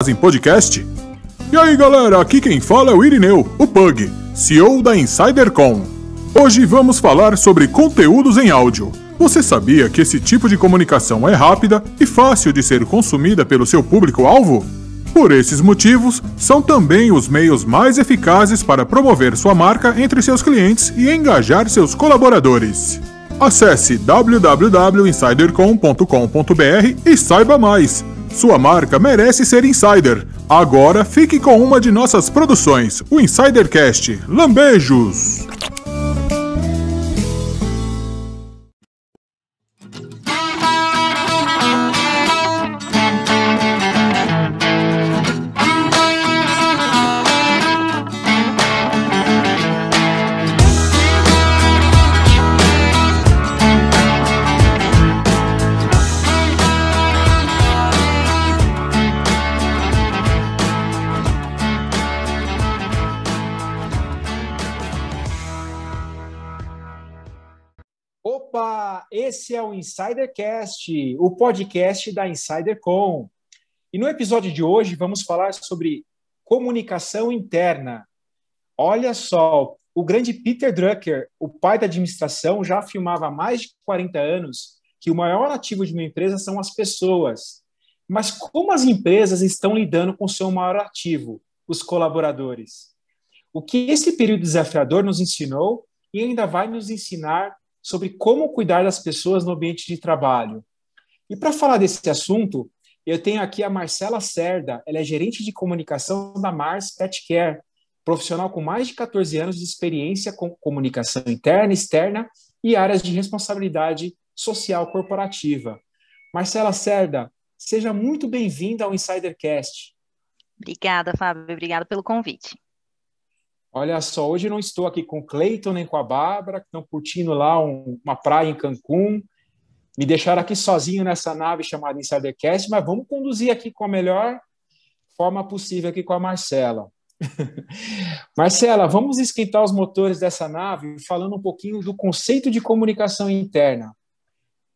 Fazem Podcast? E aí galera, aqui quem fala é o Irineu, o Pug, CEO da InsiderCom. Hoje vamos falar sobre conteúdos em áudio. Você sabia que esse tipo de comunicação é rápida e fácil de ser consumida pelo seu público-alvo? Por esses motivos, são também os meios mais eficazes para promover sua marca entre seus clientes e engajar seus colaboradores. Acesse www.insidercom.com.br e saiba mais! Sua marca merece ser insider. Agora fique com uma de nossas produções, o Insidercast. Lambejos! Esse é o Insidercast, o podcast da Insidercom. E no episódio de hoje vamos falar sobre comunicação interna. Olha só, o grande Peter Drucker, o pai da administração, já afirmava há mais de 40 anos que o maior ativo de uma empresa são as pessoas. Mas como as empresas estão lidando com o seu maior ativo, os colaboradores? O que esse período desafiador nos ensinou e ainda vai nos ensinar sobre como cuidar das pessoas no ambiente de trabalho. E para falar desse assunto, eu tenho aqui a Marcela Cerda, ela é gerente de comunicação da Mars Pet Care, profissional com mais de 14 anos de experiência com comunicação interna, externa e áreas de responsabilidade social corporativa. Marcela Cerda, seja muito bem-vinda ao Insidercast. Obrigada, Fábio, obrigada pelo convite. Olha só, hoje não estou aqui com o Cleiton nem com a Bárbara, que estão curtindo lá um, uma praia em Cancún. Me deixaram aqui sozinho nessa nave chamada Insidercast, mas vamos conduzir aqui com a melhor forma possível aqui com a Marcela. Marcela, vamos esquentar os motores dessa nave falando um pouquinho do conceito de comunicação interna.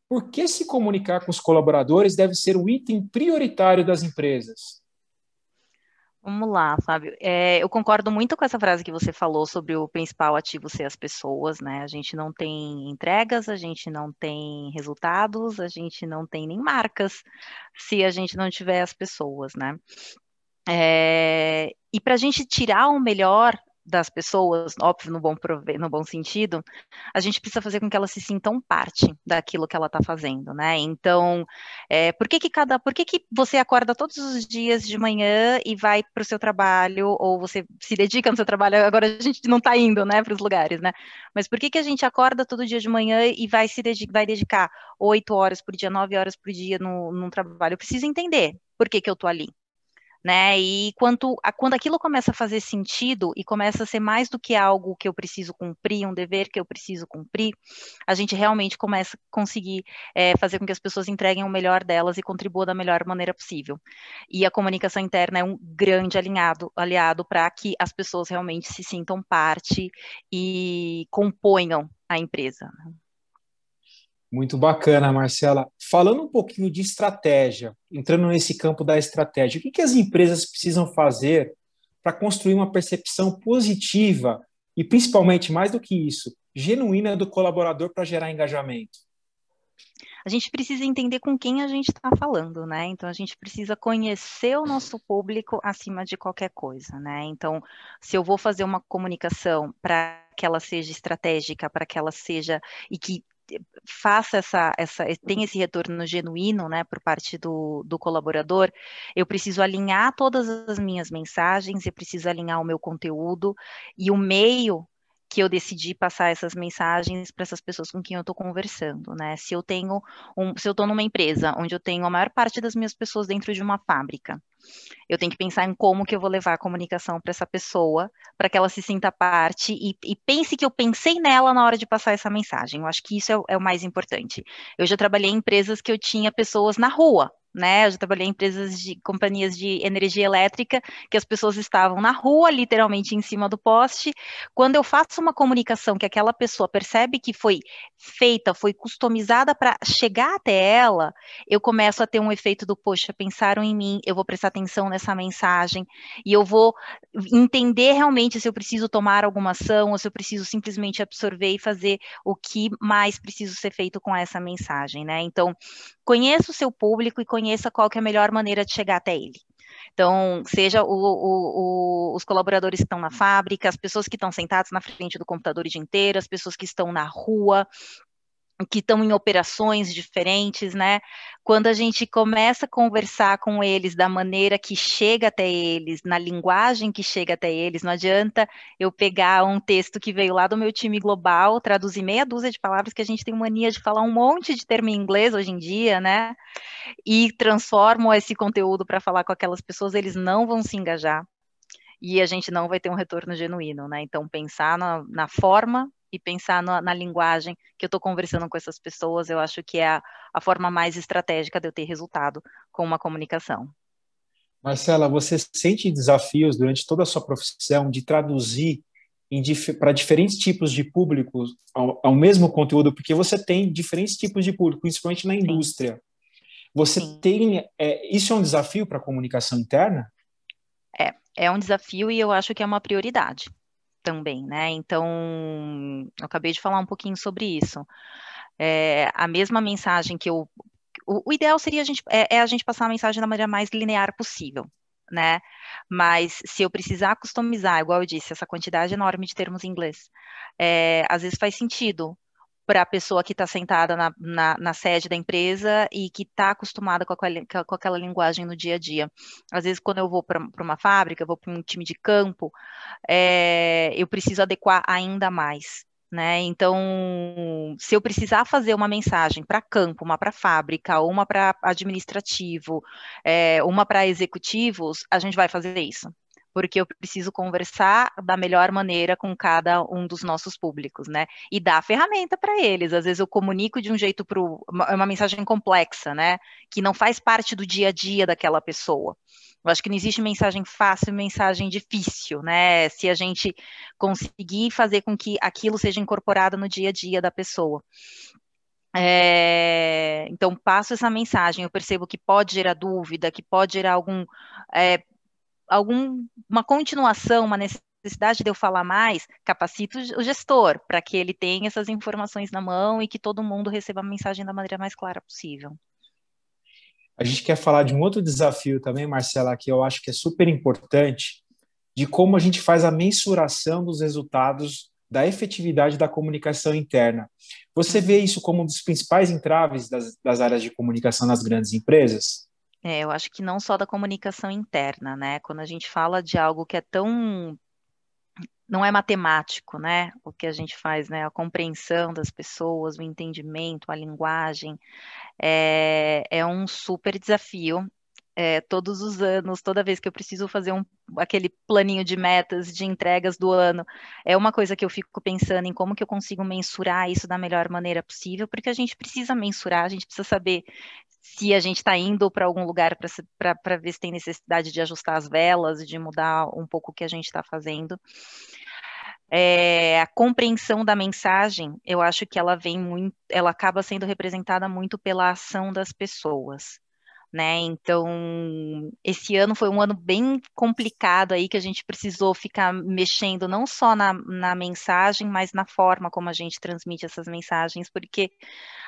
Por que se comunicar com os colaboradores deve ser um item prioritário das empresas? Vamos lá, Fábio. É, eu concordo muito com essa frase que você falou sobre o principal ativo ser as pessoas, né? A gente não tem entregas, a gente não tem resultados, a gente não tem nem marcas se a gente não tiver as pessoas, né? É, e para a gente tirar o melhor das pessoas, óbvio, no bom, no bom sentido, a gente precisa fazer com que elas se sintam parte daquilo que ela está fazendo, né? Então, é, por que que cada, por que que você acorda todos os dias de manhã e vai para o seu trabalho ou você se dedica no seu trabalho? Agora a gente não está indo, né, para os lugares, né? Mas por que que a gente acorda todo dia de manhã e vai se dedicar, vai dedicar oito horas por dia, nove horas por dia no, num trabalho? Eu preciso entender por que que eu estou ali, né? E quanto, a, quando aquilo começa a fazer sentido e começa a ser mais do que algo que eu preciso cumprir, um dever que eu preciso cumprir, a gente realmente começa a conseguir é, fazer com que as pessoas entreguem o melhor delas e contribuam da melhor maneira possível. E a comunicação interna é um grande alinhado, aliado para que as pessoas realmente se sintam parte e componham a empresa. Né? Muito bacana, Marcela. Falando um pouquinho de estratégia, entrando nesse campo da estratégia, o que, que as empresas precisam fazer para construir uma percepção positiva e, principalmente, mais do que isso, genuína do colaborador para gerar engajamento? a gente precisa entender com quem a gente está falando, né? Então a gente precisa conhecer o nosso público acima de qualquer coisa, né? Então, se eu vou fazer uma comunicação para que ela seja estratégica, para que ela seja e que faça essa, essa tem esse retorno genuíno, né, por parte do, do colaborador, eu preciso alinhar todas as minhas mensagens, eu preciso alinhar o meu conteúdo e o meio que eu decidi passar essas mensagens para essas pessoas com quem eu estou conversando, né? Se eu tenho, um, se eu estou numa empresa onde eu tenho a maior parte das minhas pessoas dentro de uma fábrica, eu tenho que pensar em como que eu vou levar a comunicação para essa pessoa, para que ela se sinta parte e, e, pense que eu pensei nela na hora de passar essa mensagem. Eu acho que isso é, é o mais importante. Eu já trabalhei em empresas que eu tinha pessoas na rua, né? Eu já trabalhei em empresas de companhias de energia elétrica que as pessoas estavam na rua, literalmente em cima do poste. Quando eu faço uma comunicação que aquela pessoa percebe que foi feita, foi customizada para chegar até ela, eu começo a ter um efeito do poxa, pensaram em mim, eu vou prestar atenção nessa mensagem e eu vou entender realmente se eu preciso tomar alguma ação ou se eu preciso simplesmente absorver e fazer o que mais preciso ser feito com essa mensagem, né? Então, conheça o seu público e conheça qual que é a melhor maneira de chegar até ele. Então, seja o, o, o, os colaboradores que estão na fábrica, as pessoas que estão sentadas na frente do computador o dia inteiro, as pessoas que estão na rua, que estão em operações diferentes, né? Quando a gente começa a conversar com eles da maneira que chega até eles, na linguagem que chega até eles, não adianta eu pegar um texto que veio lá do meu time global, traduzir meia dúzia de palavras que a gente tem mania de falar um monte de termo em inglês hoje em dia, né? E transformo esse conteúdo para falar com aquelas pessoas, eles não vão se engajar e a gente não vai ter um retorno genuíno, né? Então pensar na, na forma e pensar na, na linguagem que eu estou conversando com essas pessoas, eu acho que é a, a forma mais estratégica de eu ter resultado com uma comunicação. Marcela, você sente desafios durante toda a sua profissão de traduzir para diferentes tipos de público ao, ao, mesmo conteúdo, porque você tem diferentes tipos de público, principalmente na indústria. Você tem. É, isso é um desafio para a comunicação interna? É, é um desafio e eu acho que é uma prioridade também, né? Então, eu acabei de falar um pouquinho sobre isso. É, a mesma mensagem que eu. O, o ideal seria a gente, é, é, a gente passar a mensagem da maneira mais linear possível, né? Mas se eu precisar customizar, igual eu disse, essa quantidade enorme de termos em inglês, é, às vezes faz sentido para a pessoa que está sentada na, na, na, sede da empresa e que está acostumada com, aquela, com aquela linguagem no dia a dia. Às vezes, quando eu vou para uma fábrica, vou para um time de campo, é, eu preciso adequar ainda mais. Né? Então, se eu precisar fazer uma mensagem para campo, uma para fábrica, uma para administrativo, é, uma para executivos, a gente vai fazer isso porque eu preciso conversar da melhor maneira com cada um dos nossos públicos, né? E dar ferramenta para eles. Às vezes eu comunico de um jeito para é uma mensagem complexa, né? Que não faz parte do dia a dia daquela pessoa. Eu acho que não existe mensagem fácil e mensagem difícil, né? Se a gente conseguir fazer com que aquilo seja incorporado no dia a dia da pessoa. É, então, passo essa mensagem. Eu percebo que pode gerar dúvida, que pode gerar algum é, alguma continuação, uma necessidade de eu falar mais, capacito o gestor para que ele tenha essas informações na mão e que todo mundo receba a mensagem da maneira mais clara possível. A gente quer falar de um outro desafio também, Marcela, que eu acho que é super importante, de como a gente faz a mensuração dos resultados da efetividade da comunicação interna. Você vê isso como um dos principais entraves das, das áreas de comunicação nas grandes empresas? É, eu acho que não só da comunicação interna, né? Quando a gente fala de algo que é tão não é matemático, né? O que a gente faz, né? A compreensão das pessoas, o entendimento, a linguagem é, é um super desafio é, todos os anos, toda vez que eu preciso fazer um, aquele planinho de metas, de entregas do ano, é uma coisa que eu fico pensando em como que eu consigo mensurar isso da melhor maneira possível, porque a gente precisa mensurar, a gente precisa saber se a gente está indo para algum lugar para ver se tem necessidade de ajustar as velas, de mudar um pouco o que a gente está fazendo. É, a compreensão da mensagem, eu acho que ela vem muito, ela acaba sendo representada muito pela ação das pessoas né? Então, esse ano foi um ano bem complicado aí que a gente precisou ficar mexendo não só na, na mensagem, mas na forma como a gente transmite essas mensagens, porque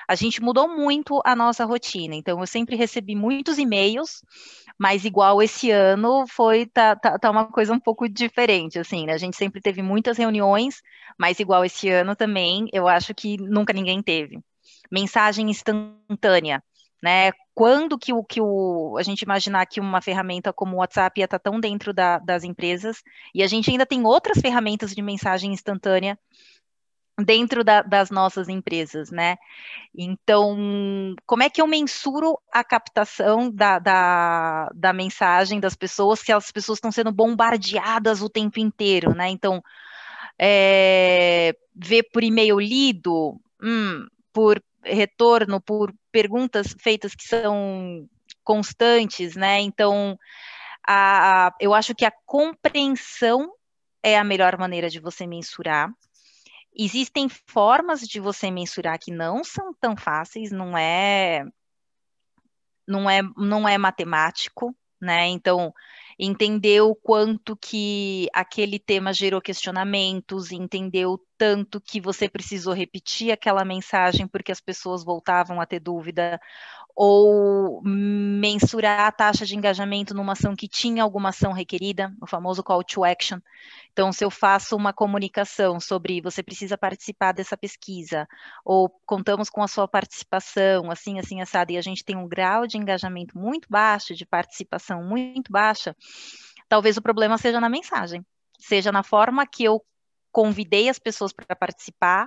a gente mudou muito a nossa rotina. Então, eu sempre recebi muitos e-mails, mas igual esse ano foi tá, tá, tá uma coisa um pouco diferente, assim, né? A gente sempre teve muitas reuniões, mas igual esse ano também, eu acho que nunca ninguém teve. Mensagem instantânea né? quando que o que o, a gente imaginar que uma ferramenta como o WhatsApp ia estar tá tão dentro da, das empresas, e a gente ainda tem outras ferramentas de mensagem instantânea dentro da, das nossas empresas, né? Então, como é que eu mensuro a captação da, da, da mensagem das pessoas, que as pessoas estão sendo bombardeadas o tempo inteiro, né? Então, é, ver por e-mail lido, hum, por retorno, por perguntas feitas que são constantes, né? Então, a, eu acho que a compreensão é a melhor maneira de você mensurar. Existem formas de você mensurar que não são tão fáceis, não é não é não é matemático, né? Então, entendeu o quanto que aquele tema gerou questionamentos, entendeu tanto que você precisou repetir aquela mensagem porque as pessoas voltavam a ter dúvida, ou mensurar a taxa de engajamento numa ação que tinha alguma ação requerida, o famoso call to action. Então, se eu faço uma comunicação sobre você precisa participar dessa pesquisa, ou contamos com a sua participação, assim, assim, assado, e a gente tem um grau de engajamento muito baixo, de participação muito baixa, talvez o problema seja na mensagem, seja na forma que eu convidei as pessoas para participar,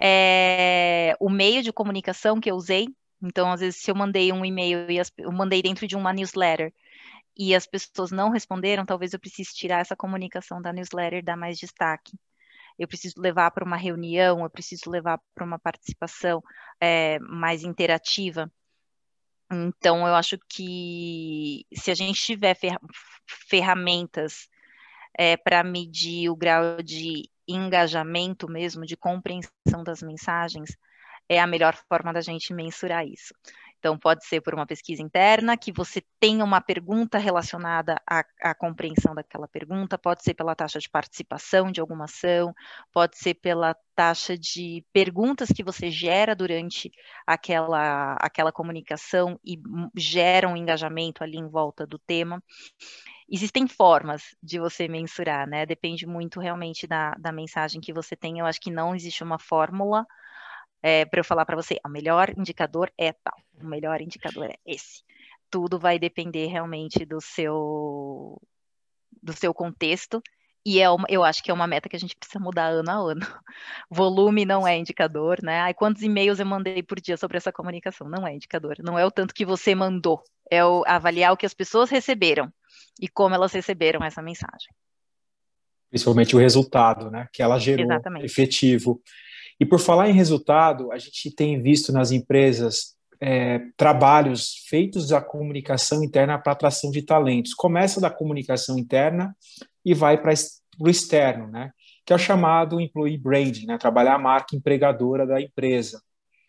é, o meio de comunicação que eu usei, então, às vezes, se eu mandei um e-mail e as, eu mandei dentro de uma newsletter e as pessoas não responderam, talvez eu precise tirar essa comunicação da newsletter, dar mais destaque. Eu preciso levar para uma reunião, eu preciso levar para uma participação é, mais interativa. Então, eu acho que se a gente tiver fer ferramentas é, para medir o grau de engajamento mesmo, de compreensão das mensagens, é a melhor forma da gente mensurar isso. Então, pode ser por uma pesquisa interna, que você tenha uma pergunta relacionada à, à, compreensão daquela pergunta, pode ser pela taxa de participação de alguma ação, pode ser pela taxa de perguntas que você gera durante aquela, aquela comunicação e gera um engajamento ali em volta do tema. Existem formas de você mensurar, né? Depende muito realmente da, da mensagem que você tem. Eu acho que não existe uma fórmula é, para eu falar para você, o melhor indicador é tal, o melhor indicador é esse. Tudo vai depender realmente do seu do seu contexto e é uma, eu acho que é uma meta que a gente precisa mudar ano a ano. Volume não é indicador, né? Ai, quantos e-mails eu mandei por dia sobre essa comunicação? Não é indicador. Não é o tanto que você mandou, é o, avaliar o que as pessoas receberam e como elas receberam essa mensagem. Principalmente o resultado, né? Que ela gerou Exatamente. efetivo. E por falar em resultado, a gente tem visto nas empresas é, trabalhos feitos da comunicação interna para atração de talentos. Começa da comunicação interna e vai para o externo, né? que é o chamado employee branding, né? trabalhar a marca empregadora da empresa.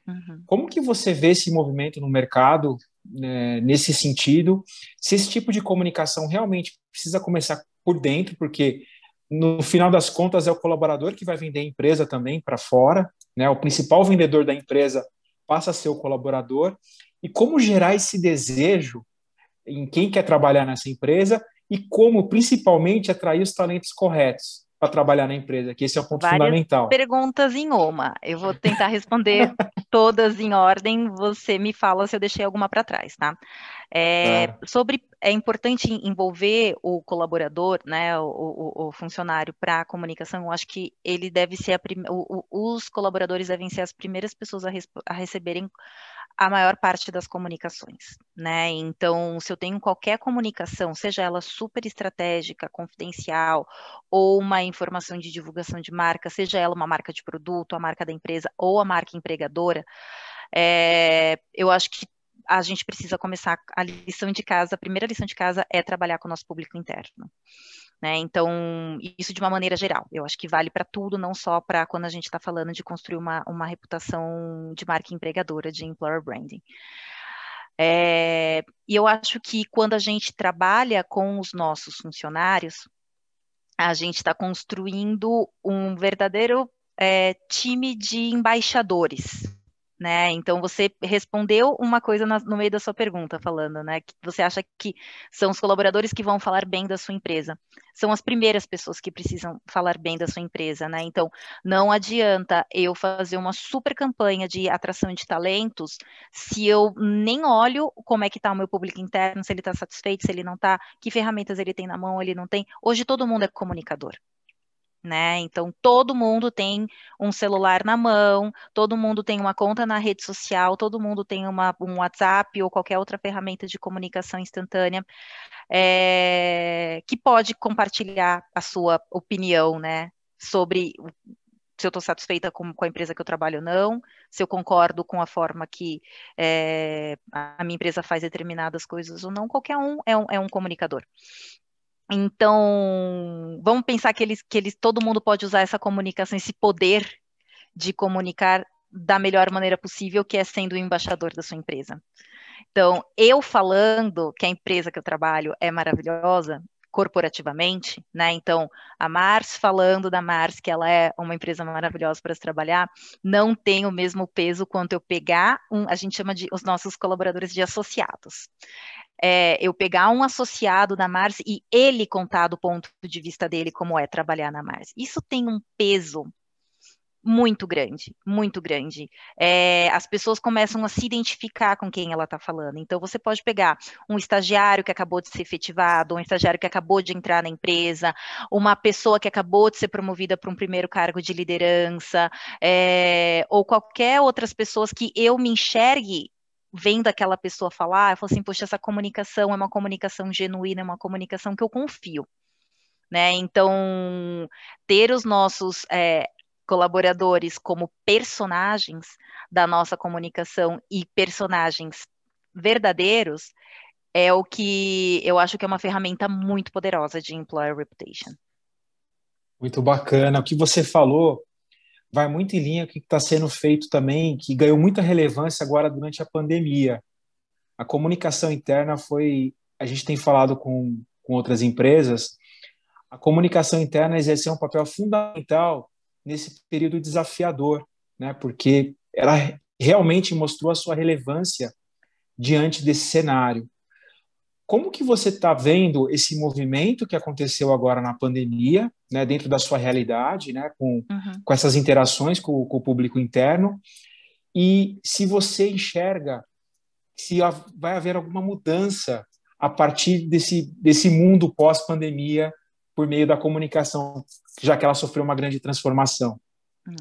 Uhum. Como que você vê esse movimento no mercado né, nesse sentido? Se esse tipo de comunicação realmente precisa começar por dentro, porque no final das contas, é o colaborador que vai vender a empresa também para fora, né? O principal vendedor da empresa passa a ser o colaborador. E como gerar esse desejo em quem quer trabalhar nessa empresa e como, principalmente, atrair os talentos corretos para trabalhar na empresa, que esse é o ponto Várias fundamental. Perguntas em uma. Eu vou tentar responder todas em ordem. Você me fala se eu deixei alguma para trás, tá? É, é. Sobre é importante envolver o colaborador, né, o, o, o funcionário para a comunicação. Eu acho que ele deve ser a prim... o, os colaboradores devem ser as primeiras pessoas a, res... a receberem a maior parte das comunicações, né? Então, se eu tenho qualquer comunicação, seja ela super estratégica, confidencial, ou uma informação de divulgação de marca, seja ela uma marca de produto, a marca da empresa ou a marca empregadora, é, eu acho que a gente precisa começar a lição de casa, a primeira lição de casa é trabalhar com o nosso público interno. Né? Então, isso de uma maneira geral. Eu acho que vale para tudo, não só para quando a gente está falando de construir uma, uma reputação de marca empregadora, de employer branding. É, e eu acho que quando a gente trabalha com os nossos funcionários, a gente está construindo um verdadeiro é, time de embaixadores né? Então você respondeu uma coisa na, no meio da sua pergunta, falando, né? Que você acha que são os colaboradores que vão falar bem da sua empresa. São as primeiras pessoas que precisam falar bem da sua empresa, né? Então não adianta eu fazer uma super campanha de atração de talentos se eu nem olho como é que está o meu público interno, se ele está satisfeito, se ele não está, que ferramentas ele tem na mão, ele não tem. Hoje todo mundo é comunicador né? Então todo mundo tem um celular na mão, todo mundo tem uma conta na rede social, todo mundo tem uma, um WhatsApp ou qualquer outra ferramenta de comunicação instantânea é, que pode compartilhar a sua opinião, né? Sobre se eu estou satisfeita com, com, a empresa que eu trabalho ou não, se eu concordo com a forma que é, a minha empresa faz determinadas coisas ou não, qualquer um é um, é um comunicador. Então, vamos pensar que eles, que eles, todo mundo pode usar essa comunicação, esse poder de comunicar da melhor maneira possível, que é sendo o embaixador da sua empresa. Então, eu falando que a empresa que eu trabalho é maravilhosa corporativamente, né? Então, a Mars falando da Mars que ela é uma empresa maravilhosa para se trabalhar, não tem o mesmo peso quanto eu pegar um, a gente chama de os nossos colaboradores de associados é, eu pegar um associado da Mars e ele contar do ponto de vista dele como é trabalhar na Mars. Isso tem um peso muito grande, muito grande. É, as pessoas começam a se identificar com quem ela está falando. Então, você pode pegar um estagiário que acabou de ser efetivado, um estagiário que acabou de entrar na empresa, uma pessoa que acabou de ser promovida para um primeiro cargo de liderança, é, ou qualquer outras pessoas que eu me enxergue vendo aquela pessoa falar, eu falo assim, poxa, essa comunicação é uma comunicação genuína, é uma comunicação que eu confio. Né? Então, ter os nossos é, colaboradores como personagens da nossa comunicação e personagens verdadeiros é o que eu acho que é uma ferramenta muito poderosa de employer reputation. Muito bacana. O que você falou vai muito em linha com o que está sendo feito também, que ganhou muita relevância agora durante a pandemia. A comunicação interna foi, a gente tem falado com, com outras empresas, a comunicação interna exerceu um papel fundamental nesse período desafiador, né? Porque ela realmente mostrou a sua relevância diante desse cenário. Como que você está vendo esse movimento que aconteceu agora na pandemia, né, dentro da sua realidade, né, com, uhum. com essas interações com, com o público interno? E se você enxerga se vai haver alguma mudança a partir desse, desse mundo pós-pandemia por meio da comunicação, já que ela sofreu uma grande transformação? Uhum.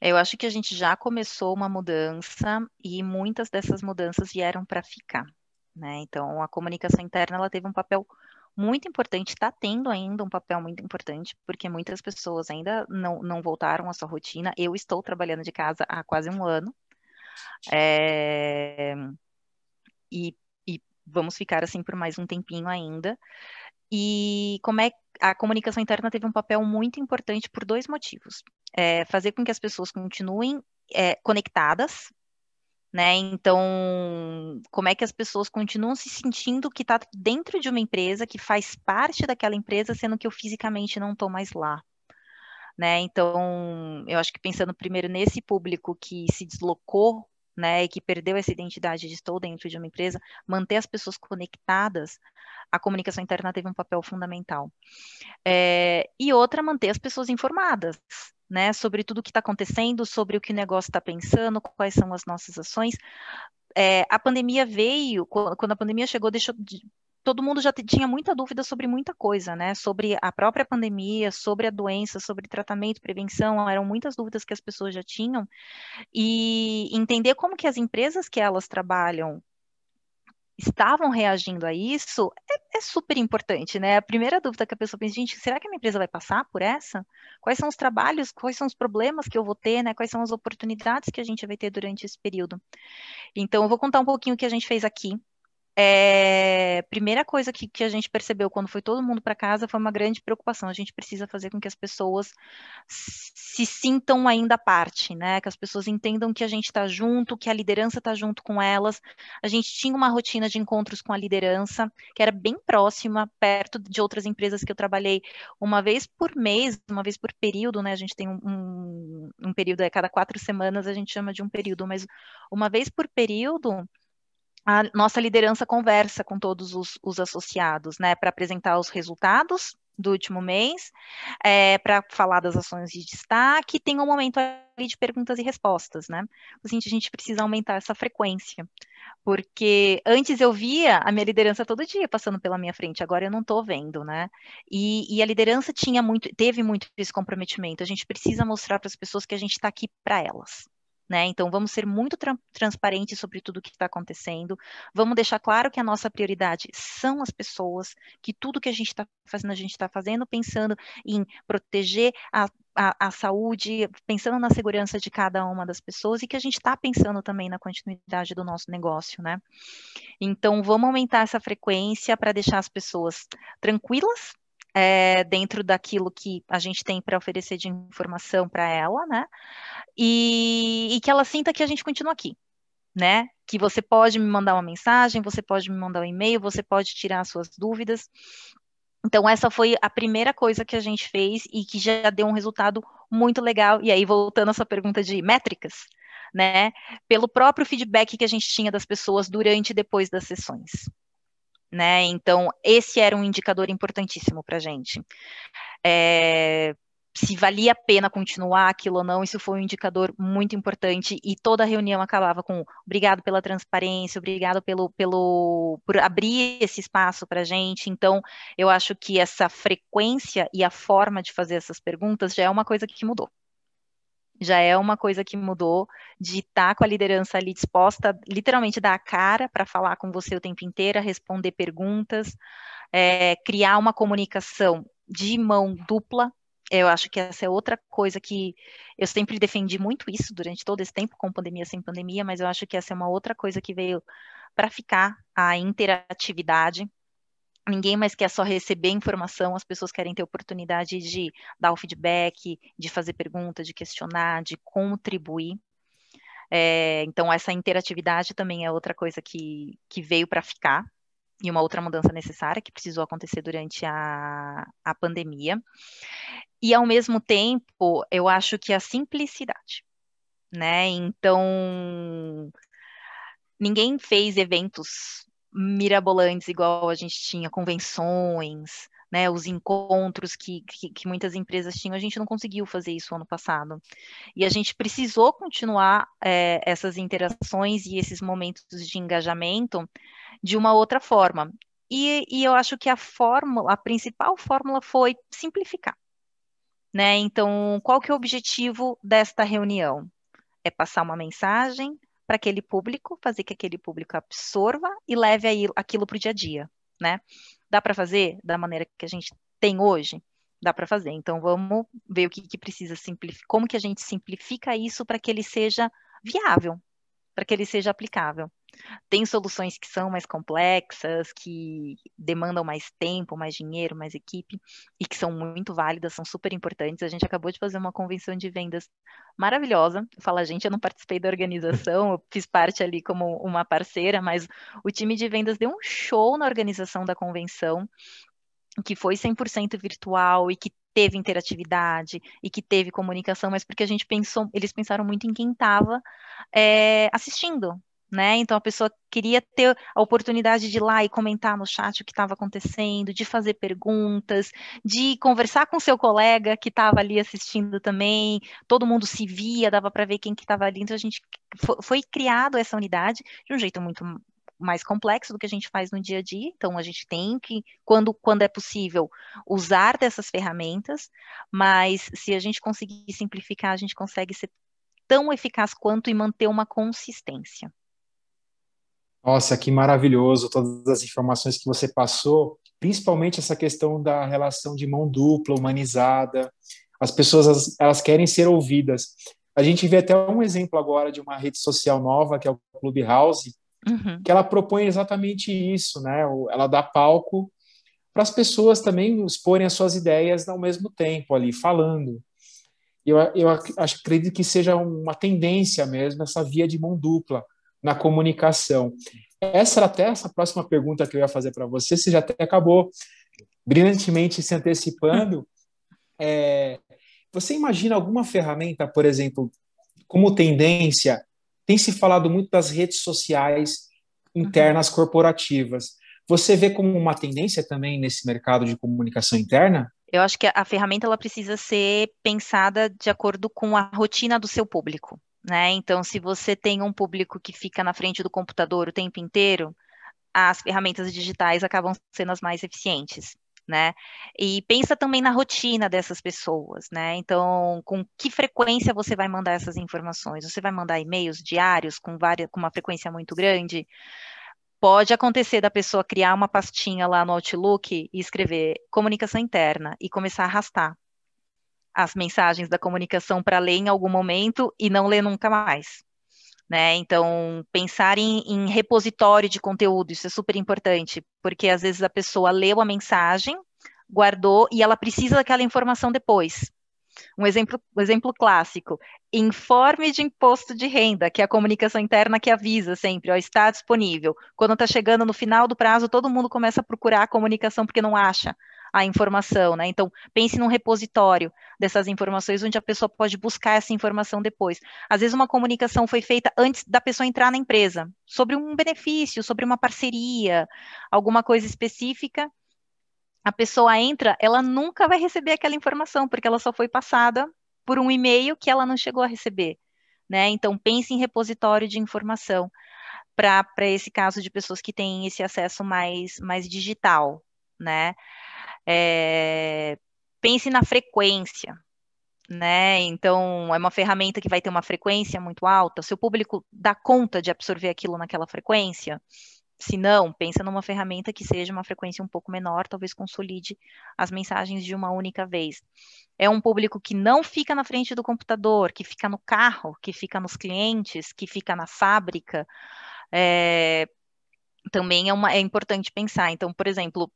Eu acho que a gente já começou uma mudança e muitas dessas mudanças vieram para ficar. Né? Então, a comunicação interna ela teve um papel muito importante, está tendo ainda um papel muito importante, porque muitas pessoas ainda não, não voltaram à sua rotina. Eu estou trabalhando de casa há quase um ano. É... E, e vamos ficar assim por mais um tempinho ainda. E como é a comunicação interna teve um papel muito importante por dois motivos. É, fazer com que as pessoas continuem é, conectadas né? Então, como é que as pessoas continuam se sentindo que está dentro de uma empresa, que faz parte daquela empresa, sendo que eu fisicamente não estou mais lá? Né? Então, eu acho que pensando primeiro nesse público que se deslocou né, e que perdeu essa identidade de estou dentro de uma empresa, manter as pessoas conectadas, a comunicação interna teve um papel fundamental. É, e outra, manter as pessoas informadas, né, sobre tudo o que está acontecendo, sobre o que o negócio está pensando, quais são as nossas ações. É, a pandemia veio, quando a pandemia chegou, deixou, todo mundo já tinha muita dúvida sobre muita coisa, né? Sobre a própria pandemia, sobre a doença, sobre tratamento, prevenção, eram muitas dúvidas que as pessoas já tinham. E entender como que as empresas que elas trabalham estavam reagindo a isso é, é, super importante, né? A primeira dúvida que a pessoa pensa, gente, será que a minha empresa vai passar por essa? Quais são os trabalhos, quais são os problemas que eu vou ter, né? Quais são as oportunidades que a gente vai ter durante esse período? Então, eu vou contar um pouquinho o que a gente fez aqui é, primeira coisa que, que a gente percebeu quando foi todo mundo para casa foi uma grande preocupação. A gente precisa fazer com que as pessoas se sintam ainda parte, né? Que as pessoas entendam que a gente está junto, que a liderança está junto com elas. A gente tinha uma rotina de encontros com a liderança que era bem próxima, perto de outras empresas que eu trabalhei, uma vez por mês, uma vez por período, né? A gente tem um, um, um período, é cada quatro semanas a gente chama de um período, mas uma vez por período a nossa liderança conversa com todos os, os associados, né, para apresentar os resultados do último mês, é, para falar das ações de destaque, tem um momento ali de perguntas e respostas, né? Assim, a gente precisa aumentar essa frequência, porque antes eu via a minha liderança todo dia passando pela minha frente, agora eu não estou vendo, né? E, e, a liderança tinha muito, teve muito esse comprometimento. A gente precisa mostrar para as pessoas que a gente está aqui para elas né? Então vamos ser muito tra transparentes sobre tudo o que está acontecendo. Vamos deixar claro que a nossa prioridade são as pessoas, que tudo que a gente está fazendo, a gente está fazendo pensando em proteger a a, a, saúde, pensando na segurança de cada uma das pessoas e que a gente está pensando também na continuidade do nosso negócio, né? Então, vamos aumentar essa frequência para deixar as pessoas tranquilas é, dentro daquilo que a gente tem para oferecer de informação para ela, né? E, e que ela sinta que a gente continua aqui, né? Que você pode me mandar uma mensagem, você pode me mandar um e-mail, você pode tirar suas dúvidas. Então, essa foi a primeira coisa que a gente fez e que já deu um resultado muito legal. E aí, voltando à sua pergunta de métricas, né? Pelo próprio feedback que a gente tinha das pessoas durante e depois das sessões né? Então, esse era um indicador importantíssimo para a gente. É, se valia a pena continuar aquilo ou não, isso foi um indicador muito importante e toda reunião acabava com obrigado pela transparência, obrigado pelo, pelo por abrir esse espaço para a gente. Então, eu acho que essa frequência e a forma de fazer essas perguntas já é uma coisa que mudou já é uma coisa que mudou de estar com a liderança ali disposta, literalmente dar a cara para falar com você o tempo inteiro, responder perguntas, é, criar uma comunicação de mão dupla. Eu acho que essa é outra coisa que eu sempre defendi muito isso durante todo esse tempo, com pandemia, sem pandemia, mas eu acho que essa é uma outra coisa que veio para ficar a interatividade ninguém mais quer só receber informação, as pessoas querem ter oportunidade de dar o feedback, de fazer pergunta, de questionar, de contribuir. É, então, essa interatividade também é outra coisa que, que veio para ficar e uma outra mudança necessária que precisou acontecer durante a, a pandemia. E, ao mesmo tempo, eu acho que a simplicidade, né? Então, ninguém fez eventos mirabolantes, igual a gente tinha, convenções, né, os encontros que, que, que, muitas empresas tinham, a gente não conseguiu fazer isso ano passado. E a gente precisou continuar é, essas interações e esses momentos de engajamento de uma outra forma. E, e eu acho que a fórmula, a principal fórmula foi simplificar. Né? Então, qual que é o objetivo desta reunião? É passar uma mensagem, para aquele público, fazer que aquele público absorva e leve aí aquilo para o dia a dia, né? Dá para fazer da maneira que a gente tem hoje? Dá para fazer. Então vamos ver o que, que precisa simplificar, como que a gente simplifica isso para que ele seja viável, para que ele seja aplicável. Tem soluções que são mais complexas, que demandam mais tempo, mais dinheiro, mais equipe, e que são muito válidas, são super importantes. A gente acabou de fazer uma convenção de vendas maravilhosa. Fala, gente, eu não participei da organização, eu fiz parte ali como uma parceira, mas o time de vendas deu um show na organização da convenção, que foi 100% virtual e que teve interatividade e que teve comunicação, mas porque a gente pensou, eles pensaram muito em quem estava é, eh, assistindo, né? Então a pessoa queria ter a oportunidade de ir lá e comentar no chat o que estava acontecendo, de fazer perguntas, de conversar com seu colega que estava ali assistindo também. Todo mundo se via, dava para ver quem que estava ali. Então a gente foi, foi criado essa unidade de um jeito muito mais complexo do que a gente faz no dia a dia, então a gente tem que, quando, quando é possível, usar dessas ferramentas, mas se a gente conseguir simplificar, a gente consegue ser tão eficaz quanto e manter uma consistência. Nossa, que maravilhoso todas as informações que você passou, principalmente essa questão da relação de mão dupla, humanizada. As pessoas elas querem ser ouvidas. A gente vê até um exemplo agora de uma rede social nova, que é o Clubhouse, uhum. que ela propõe exatamente isso, né? Ela dá palco para as pessoas também exporem as suas ideias ao mesmo tempo ali, falando. Eu, eu acho, acredito que seja uma tendência mesmo essa via de mão dupla na comunicação. Essa era até essa próxima pergunta que eu ia fazer para você, você já até acabou brilhantemente se antecipando. É, você imagina alguma ferramenta, por exemplo, como tendência, tem se falado muito das redes sociais internas corporativas. Você vê como uma tendência também nesse mercado de comunicação interna? Eu acho que a ferramenta ela precisa ser pensada de acordo com a rotina do seu público. Né? Então, se você tem um público que fica na frente do computador o tempo inteiro, as ferramentas digitais acabam sendo as mais eficientes. Né? E pensa também na rotina dessas pessoas, né? Então, com que frequência você vai mandar essas informações? Você vai mandar e-mails diários com várias, com uma frequência muito grande? Pode acontecer da pessoa criar uma pastinha lá no Outlook e escrever comunicação interna e começar a arrastar as mensagens da comunicação para ler em algum momento e não ler nunca mais. Né? Então, pensar em, em repositório de conteúdo, isso é super importante, porque às vezes a pessoa leu a mensagem, guardou e ela precisa daquela informação depois. Um exemplo, um exemplo clássico, informe de imposto de renda, que é a comunicação interna que avisa sempre, ó, está disponível. Quando está chegando no final do prazo, todo mundo começa a procurar a comunicação porque não acha a informação, né? Então, pense num repositório dessas informações onde a pessoa pode buscar essa informação depois. Às vezes uma comunicação foi feita antes da pessoa entrar na empresa, sobre um benefício, sobre uma parceria, alguma coisa específica. A pessoa entra, ela nunca vai receber aquela informação, porque ela só foi passada por um e-mail que ela não chegou a receber, né? Então, pense em repositório de informação para esse caso de pessoas que têm esse acesso mais, mais digital, né? É, pense na frequência, né? Então, é uma ferramenta que vai ter uma frequência muito alta. Seu público dá conta de absorver aquilo naquela frequência? Se não, pensa numa ferramenta que seja uma frequência um pouco menor, talvez consolide as mensagens de uma única vez. É um público que não fica na frente do computador, que fica no carro, que fica nos clientes, que fica na fábrica. É, também é, uma, é importante pensar. Então, por exemplo,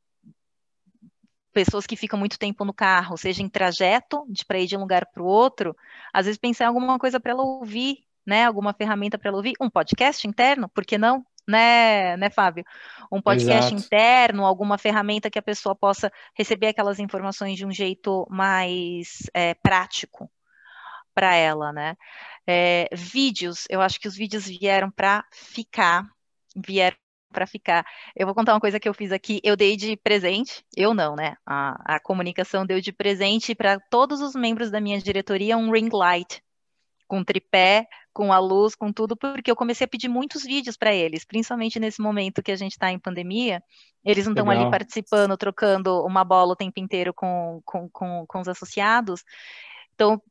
pessoas que ficam muito tempo no carro, seja em trajeto para ir de um lugar para o outro, às vezes pensar em alguma coisa para ela ouvir, né? Alguma ferramenta para ela ouvir, um podcast interno, por que não? Né, né, Fábio? Um podcast Exato. interno, alguma ferramenta que a pessoa possa receber aquelas informações de um jeito mais é, prático para ela, né? É, vídeos, eu acho que os vídeos vieram para ficar, vieram para ficar. Eu vou contar uma coisa que eu fiz aqui. Eu dei de presente, eu não, né? A, a comunicação deu de presente para todos os membros da minha diretoria um ring light com tripé, com a luz, com tudo, porque eu comecei a pedir muitos vídeos para eles, principalmente nesse momento que a gente está em pandemia. Eles não estão ali participando, trocando uma bola o tempo inteiro com, com, com, com os associados. Então,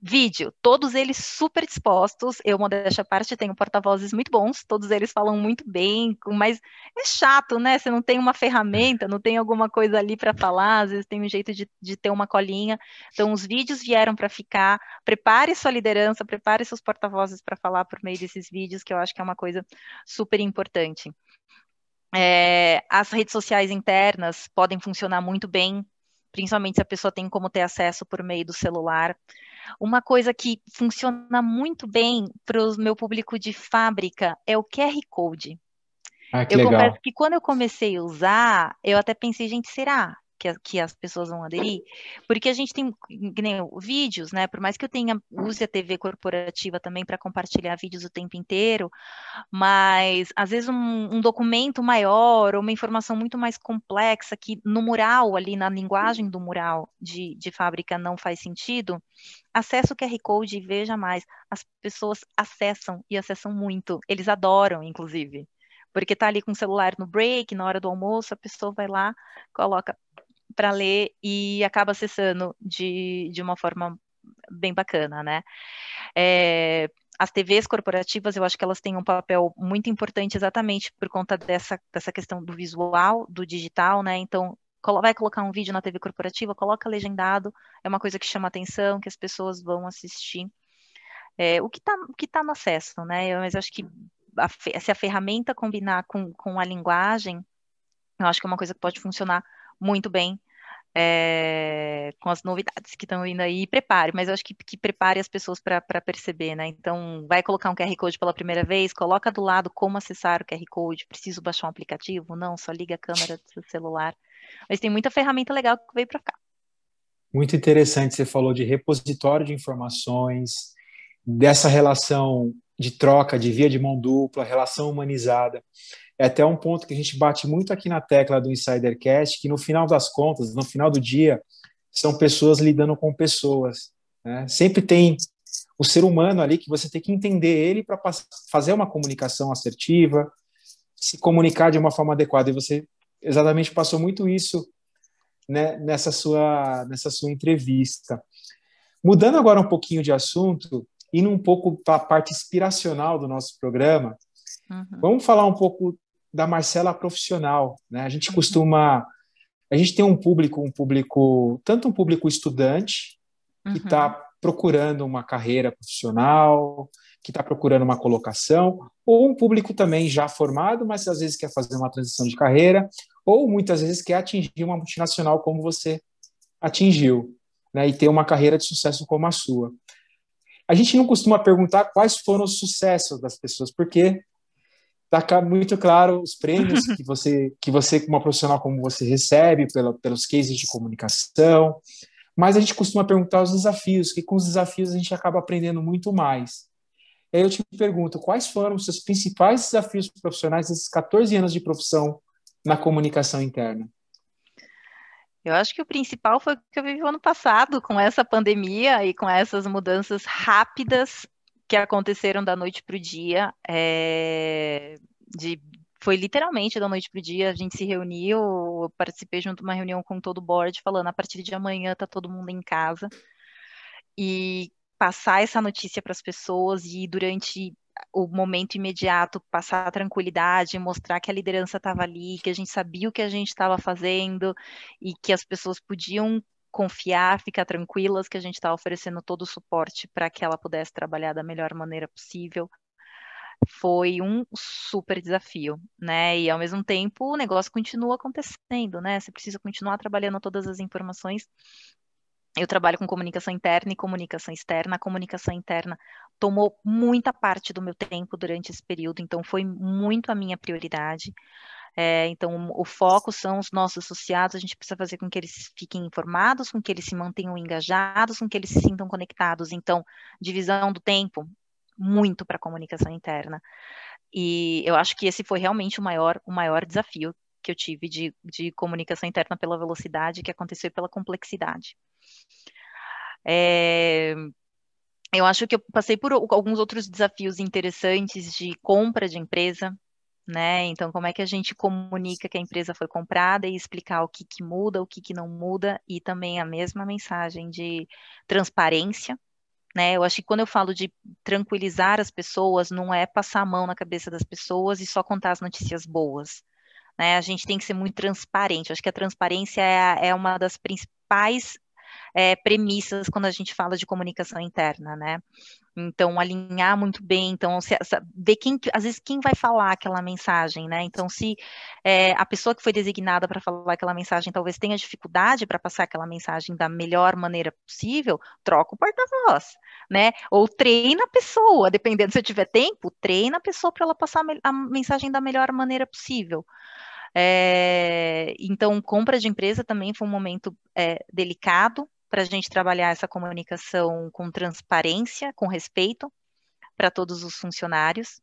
vídeo, todos eles super dispostos. Eu, modéstia à parte, tenho porta-vozes muito bons, todos eles falam muito bem, mas é chato, né? Você não tem uma ferramenta, não tem alguma coisa ali para falar, às vezes tem um jeito de, de ter uma colinha. Então, os vídeos vieram para ficar. Prepare sua liderança, prepare seus porta-vozes para falar por meio desses vídeos, que eu acho que é uma coisa super importante. É, as redes sociais internas podem funcionar muito bem principalmente se a pessoa tem como ter acesso por meio do celular. Uma coisa que funciona muito bem para o meu público de fábrica é o QR Code. Ah, eu legal. confesso que quando eu comecei a usar, eu até pensei, gente, será? que, que as pessoas vão aderir, porque a gente tem nem, vídeos, né? Por mais que eu tenha use a TV corporativa também para compartilhar vídeos o tempo inteiro, mas às vezes um, um, documento maior ou uma informação muito mais complexa que no mural ali na linguagem do mural de, de fábrica não faz sentido, acessa o QR Code e veja mais. As pessoas acessam e acessam muito. Eles adoram, inclusive. Porque tá ali com o celular no break, na hora do almoço, a pessoa vai lá, coloca para ler e acaba acessando de, de uma forma bem bacana, né? É, as TVs corporativas, eu acho que elas têm um papel muito importante exatamente por conta dessa, dessa questão do visual, do digital, né? Então, vai colocar um vídeo na TV corporativa, coloca legendado, é uma coisa que chama atenção, que as pessoas vão assistir. É, o que está tá no acesso, né? Mas eu acho que a, se a ferramenta combinar com, com a linguagem, eu acho que é uma coisa que pode funcionar muito bem é, com as novidades que estão vindo aí, prepare, mas eu acho que, que prepare as pessoas para perceber, né? Então, vai colocar um QR Code pela primeira vez, coloca do lado como acessar o QR Code, preciso baixar um aplicativo? Não, só liga a câmera do seu celular. Mas tem muita ferramenta legal que veio para cá. Muito interessante, você falou de repositório de informações, dessa relação de troca, de via de mão dupla, relação humanizada é até um ponto que a gente bate muito aqui na tecla do Insidercast, que no final das contas, no final do dia, são pessoas lidando com pessoas. Né? Sempre tem o ser humano ali que você tem que entender ele para fazer uma comunicação assertiva, se comunicar de uma forma adequada. E você exatamente passou muito isso né, nessa, sua, nessa sua entrevista. Mudando agora um pouquinho de assunto, indo um pouco para a parte inspiracional do nosso programa, uhum. vamos falar um pouco da Marcela profissional. Né? A gente costuma, a gente tem um público, um público tanto um público estudante que está uhum. procurando uma carreira profissional, que está procurando uma colocação, ou um público também já formado, mas às vezes quer fazer uma transição de carreira, ou muitas vezes quer atingir uma multinacional como você atingiu, né? E ter uma carreira de sucesso como a sua. A gente não costuma perguntar quais foram os sucessos das pessoas, porque tá muito claro os prêmios que você, que você como profissional como você recebe pela, pelos cases de comunicação, mas a gente costuma perguntar os desafios, que com os desafios a gente acaba aprendendo muito mais. E aí eu te pergunto, quais foram os seus principais desafios profissionais nesses 14 anos de profissão na comunicação interna? Eu acho que o principal foi o que eu vivi no ano passado, com essa pandemia e com essas mudanças rápidas que aconteceram da noite para o dia, é, de, foi literalmente da noite para o dia, a gente se reuniu, eu participei junto de uma reunião com todo o board, falando a partir de amanhã tá todo mundo em casa, e passar essa notícia para as pessoas e durante o momento imediato passar a tranquilidade, mostrar que a liderança estava ali, que a gente sabia o que a gente estava fazendo e que as pessoas podiam confiar, ficar tranquilas que a gente está oferecendo todo o suporte para que ela pudesse trabalhar da melhor maneira possível. Foi um super desafio, né? E ao mesmo tempo o negócio continua acontecendo, né? Você precisa continuar trabalhando todas as informações. Eu trabalho com comunicação interna e comunicação externa. A comunicação interna tomou muita parte do meu tempo durante esse período, então foi muito a minha prioridade. É, então, o foco são os nossos associados, a gente precisa fazer com que eles fiquem informados, com que eles se mantenham engajados, com que eles se sintam conectados. Então, divisão do tempo, muito para a comunicação interna. E eu acho que esse foi realmente o maior, o maior desafio que eu tive de, de comunicação interna pela velocidade que aconteceu e pela complexidade. É, eu acho que eu passei por alguns outros desafios interessantes de compra de empresa, né? Então, como é que a gente comunica que a empresa foi comprada e explicar o que, que muda, o que, que não muda, e também a mesma mensagem de transparência, né? Eu acho que quando eu falo de tranquilizar as pessoas, não é passar a mão na cabeça das pessoas e só contar as notícias boas. Né? A gente tem que ser muito transparente. Eu acho que a transparência é, é uma das principais é, premissas quando a gente fala de comunicação interna, né? Então, alinhar muito bem, então, se, ver quem, às vezes, quem vai falar aquela mensagem, né? Então, se é, a pessoa que foi designada para falar aquela mensagem talvez tenha dificuldade para passar aquela mensagem da melhor maneira possível, troca o porta-voz, né? Ou treina a pessoa, dependendo se eu tiver tempo, treina a pessoa para ela passar a mensagem da melhor maneira possível. É, então, compra de empresa também foi um momento é, delicado, para a gente trabalhar essa comunicação com transparência, com respeito para todos os funcionários.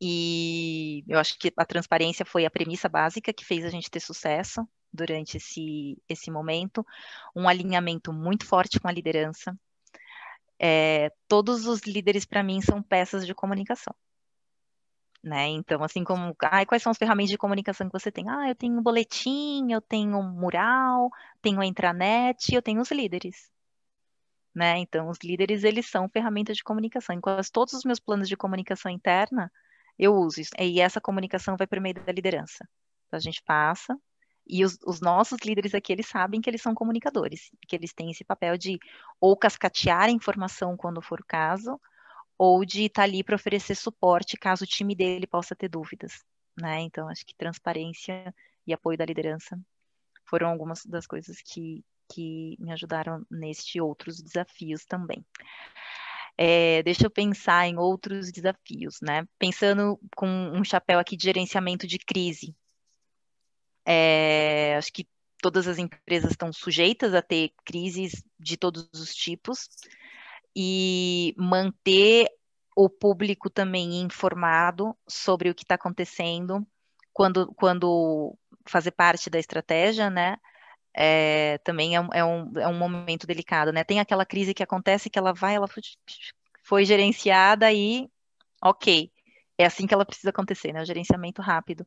E eu acho que a transparência foi a premissa básica que fez a gente ter sucesso durante esse, esse momento. Um alinhamento muito forte com a liderança. É, todos os líderes, para mim, são peças de comunicação né? Então, assim como, ah, quais são as ferramentas de comunicação que você tem? Ah, eu tenho um boletim, eu tenho um mural, tenho a intranet, eu tenho os líderes. Né? Então, os líderes, eles são ferramentas de comunicação. Em quase todos os meus planos de comunicação interna, eu uso isso. E essa comunicação vai por meio da liderança. Então, a gente passa, e os, os nossos líderes aqui, eles sabem que eles são comunicadores, que eles têm esse papel de ou cascatear a informação quando for o caso, ou de estar tá ali para oferecer suporte caso o time dele possa ter dúvidas, né? Então acho que transparência e apoio da liderança foram algumas das coisas que, que me ajudaram neste outros desafios também. É, deixa eu pensar em outros desafios, né? Pensando com um chapéu aqui de gerenciamento de crise. É, acho que todas as empresas estão sujeitas a ter crises de todos os tipos, e manter o público também informado sobre o que está acontecendo quando, quando fazer parte da estratégia, né? É, também é, é, um, é um momento delicado, né? Tem aquela crise que acontece que ela vai, ela foi gerenciada e ok, é assim que ela precisa acontecer, né? O gerenciamento rápido.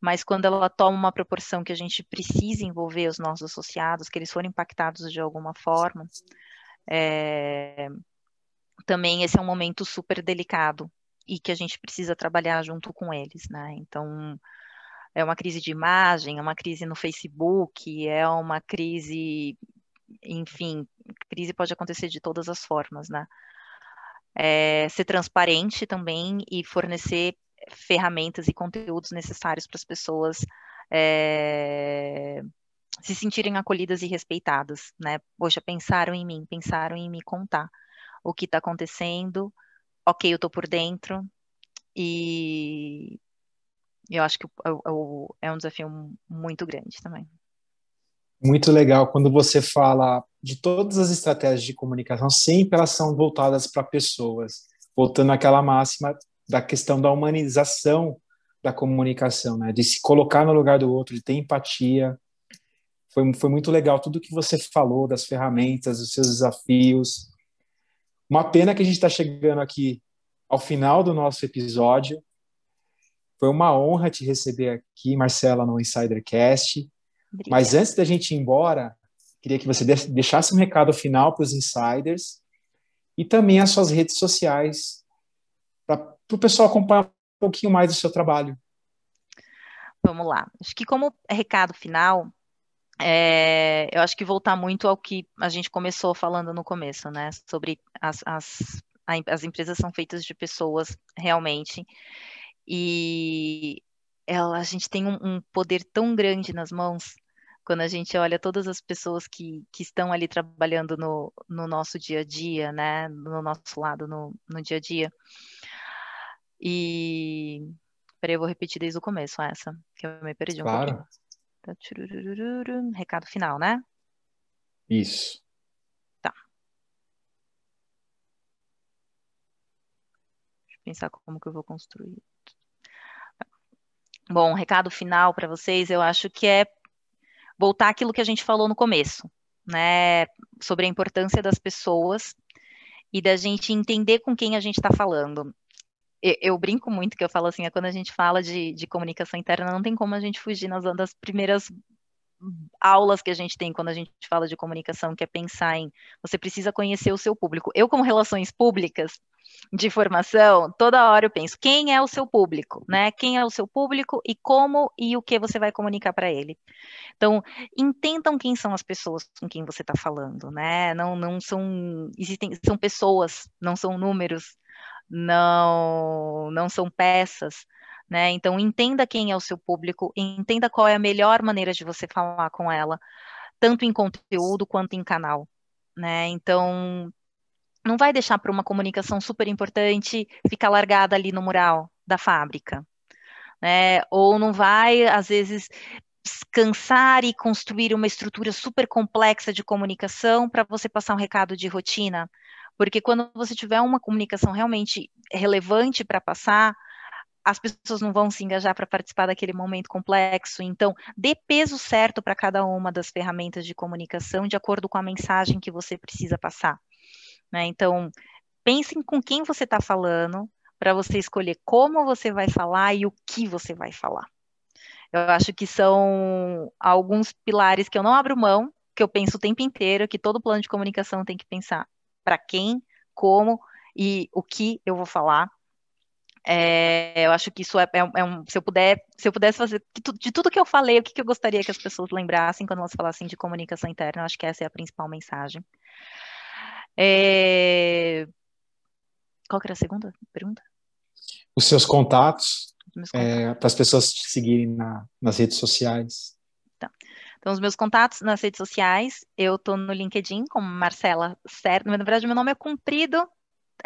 Mas quando ela toma uma proporção que a gente precisa envolver os nossos associados, que eles foram impactados de alguma forma, é, também esse é um momento super delicado e que a gente precisa trabalhar junto com eles, né? Então, é uma crise de imagem, é uma crise no Facebook, é uma crise, enfim, crise pode acontecer de todas as formas, né? É, ser transparente também e fornecer ferramentas e conteúdos necessários para as pessoas é, se sentirem acolhidas e respeitadas, né? Poxa, pensaram em mim, pensaram em me contar o que está acontecendo, ok, eu estou por dentro, e eu acho que é, é, é um desafio muito grande também. Muito legal quando você fala de todas as estratégias de comunicação, sempre elas são voltadas para pessoas, voltando àquela máxima da questão da humanização da comunicação, né? de se colocar no lugar do outro, de ter empatia, foi, foi muito legal tudo que você falou das ferramentas, dos seus desafios. Uma pena que a gente está chegando aqui ao final do nosso episódio. Foi uma honra te receber aqui, Marcela, no Insidercast. Obrigada. Mas antes da gente ir embora, queria que você deixasse um recado final para os insiders e também as suas redes sociais para o pessoal acompanhar um pouquinho mais do seu trabalho. Vamos lá. Acho que como recado final, é, eu acho que voltar muito ao que a gente começou falando no começo, né? Sobre as, as, a, as empresas são feitas de pessoas realmente. E ela, a gente tem um, um, poder tão grande nas mãos quando a gente olha todas as pessoas que, que estão ali trabalhando no, no nosso dia a dia, né? No nosso lado, no, no dia a dia. E. Peraí, eu vou repetir desde o começo essa, que eu me perdi claro. um pouquinho. Tá, recado final, né? Isso. Tá. Deixa eu pensar como que eu vou construir. Bom, recado final para vocês, eu acho que é voltar àquilo que a gente falou no começo, né? Sobre a importância das pessoas e da gente entender com quem a gente está falando eu, brinco muito que eu falo assim, é quando a gente fala de, de comunicação interna, não tem como a gente fugir nas, das primeiras aulas que a gente tem quando a gente fala de comunicação, que é pensar em você precisa conhecer o seu público. Eu, como relações públicas de formação, toda hora eu penso quem é o seu público, né? Quem é o seu público e como e o que você vai comunicar para ele. Então, entendam quem são as pessoas com quem você está falando, né? Não, não são existem são pessoas, não são números não, não são peças. Né? Então, entenda quem é o seu público, entenda qual é a melhor maneira de você falar com ela, tanto em conteúdo quanto em canal. Né? Então, não vai deixar para uma comunicação super importante ficar largada ali no mural da fábrica. Né? Ou não vai, às vezes, descansar e construir uma estrutura super complexa de comunicação para você passar um recado de rotina porque quando você tiver uma comunicação realmente relevante para passar, as pessoas não vão se engajar para participar daquele momento complexo. Então, dê peso certo para cada uma das ferramentas de comunicação de acordo com a mensagem que você precisa passar. Né? Então, pensem com quem você está falando para você escolher como você vai falar e o que você vai falar. Eu acho que são alguns pilares que eu não abro mão, que eu penso o tempo inteiro, que todo plano de comunicação tem que pensar para quem, como e o que eu vou falar. É, eu acho que isso é, é, um. É se eu, puder, se eu pudesse fazer de tudo que eu falei, o que, que eu gostaria que as pessoas lembrassem quando elas falassem de comunicação interna, eu acho que essa é a principal mensagem. É... Qual que era a segunda pergunta? Os seus contatos, é, contatos. para as pessoas te seguirem na, nas redes sociais. Então, os meus contatos nas redes sociais, eu estou no LinkedIn como Marcela Cerda. Na verdade, meu nome é comprido,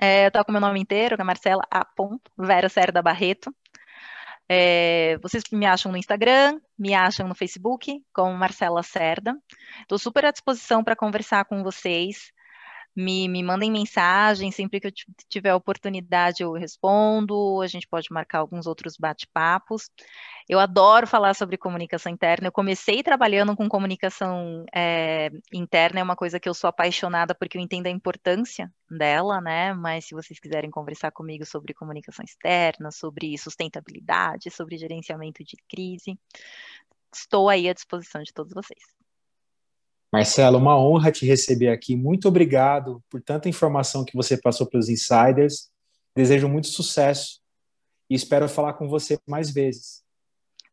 é, eu tô com meu nome inteiro, que é Marcela A. Vera Cerda Barreto. É, vocês me acham no Instagram, me acham no Facebook, como Marcela Cerda. Estou super à disposição para conversar com vocês me, me mandem mensagem, sempre que eu tiver oportunidade eu respondo, a gente pode marcar alguns outros bate-papos. Eu adoro falar sobre comunicação interna, eu comecei trabalhando com comunicação é, interna, é uma coisa que eu sou apaixonada porque eu entendo a importância dela, né? Mas se vocês quiserem conversar comigo sobre comunicação externa, sobre sustentabilidade, sobre gerenciamento de crise, estou aí à disposição de todos vocês. Marcelo, uma honra te receber aqui. Muito obrigado por tanta informação que você passou para os insiders. Desejo muito sucesso e espero falar com você mais vezes.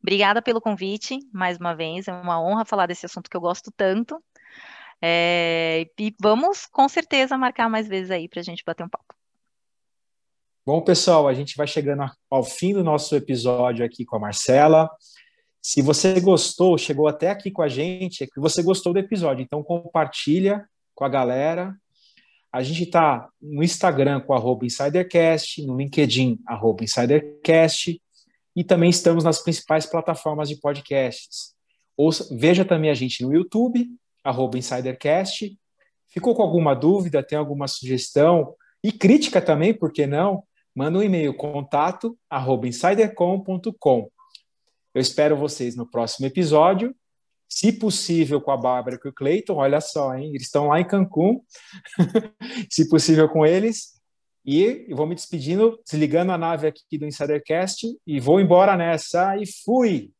Obrigada pelo convite, mais uma vez. É uma honra falar desse assunto que eu gosto tanto. É, e vamos com certeza marcar mais vezes aí para a gente bater um papo. Bom, pessoal, a gente vai chegando ao fim do nosso episódio aqui com a Marcela. Se você gostou, chegou até aqui com a gente, é que você gostou do episódio. Então compartilha com a galera. A gente está no Instagram com arroba InsiderCast, no LinkedIn, arroba InsiderCast, e também estamos nas principais plataformas de podcasts. Ouça, veja também a gente no YouTube, arroba InsiderCast. Ficou com alguma dúvida, tem alguma sugestão e crítica também, por que não? Manda um e-mail contato arroba insidercom.com. Eu espero vocês no próximo episódio. Se possível, com a Bárbara e com o Cleiton, olha só, hein? Eles estão lá em Cancún. Se possível, com eles. E eu vou me despedindo, desligando a nave aqui do Insidercast e vou embora nessa. E fui!